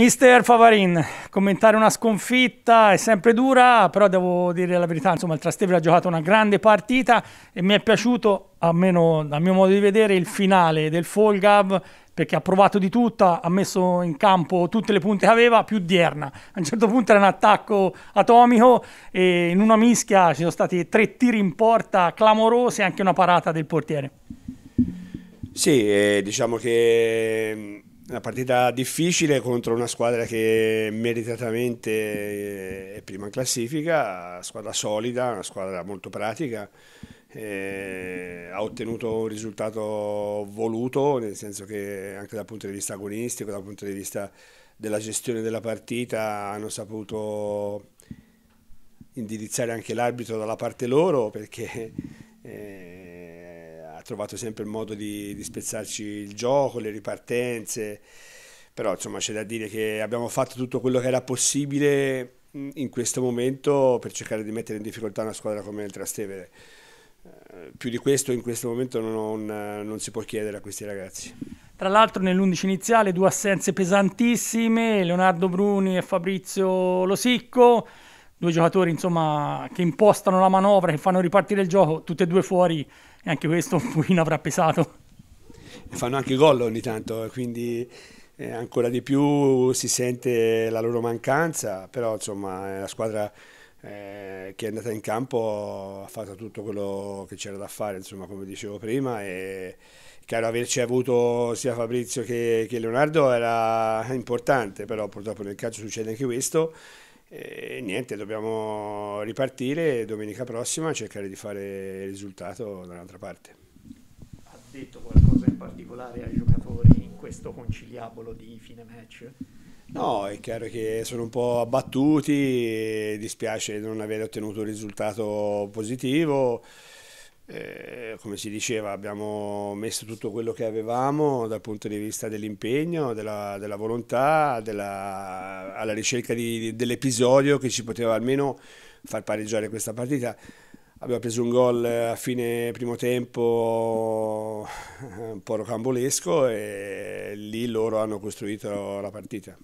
Mister Favarin, commentare una sconfitta è sempre dura, però devo dire la verità, insomma il Trastevere ha giocato una grande partita e mi è piaciuto, almeno dal mio modo di vedere, il finale del Folgav perché ha provato di tutta, ha messo in campo tutte le punte che aveva, più Dierna. A un certo punto era un attacco atomico e in una mischia ci sono stati tre tiri in porta clamorosi e anche una parata del portiere. Sì, eh, diciamo che mm, una partita difficile contro una squadra che meritatamente eh, è prima in classifica, una squadra solida, una squadra molto pratica, eh, ha ottenuto un risultato voluto, nel senso che anche dal punto di vista agonistico, dal punto di vista della gestione della partita hanno saputo indirizzare anche l'arbitro dalla parte loro perché eh, trovato sempre il modo di, di spezzarci il gioco, le ripartenze, però insomma c'è da dire che abbiamo fatto tutto quello che era possibile mm, in questo momento per cercare di mettere in difficoltà una squadra come il Trastevere. Eh, più di questo in questo momento non, non si può chiedere a questi ragazzi. Tra l'altro nell'11 iniziale due assenze pesantissime, Leonardo Bruni e Fabrizio Losicco, due giocatori insomma, che impostano la manovra, che fanno ripartire il gioco, tutte e due fuori e anche questo un pochino avrà pesato. E fanno anche gol ogni tanto, eh, quindi eh, ancora di più si sente la loro mancanza, però insomma la squadra eh, che è andata in campo ha fatto tutto quello che c'era da fare, insomma, come dicevo prima. E chiaro averci avuto sia Fabrizio che, che Leonardo era importante, però purtroppo nel calcio succede anche questo e niente, dobbiamo ripartire domenica prossima cercare di fare il risultato dall'altra parte. Ha detto qualcosa in particolare ai giocatori in questo conciliabolo di fine match? No, è chiaro che sono un po' abbattuti, dispiace non aver ottenuto un risultato positivo. Eh, come si diceva, abbiamo messo tutto quello che avevamo dal punto di vista dell'impegno, della, della, volontà, della, alla ricerca dell'episodio che ci poteva almeno far pareggiare questa partita. Abbiamo preso un gol eh, a fine primo tempo eh, un po' rocambolesco e lì loro hanno costruito la partita.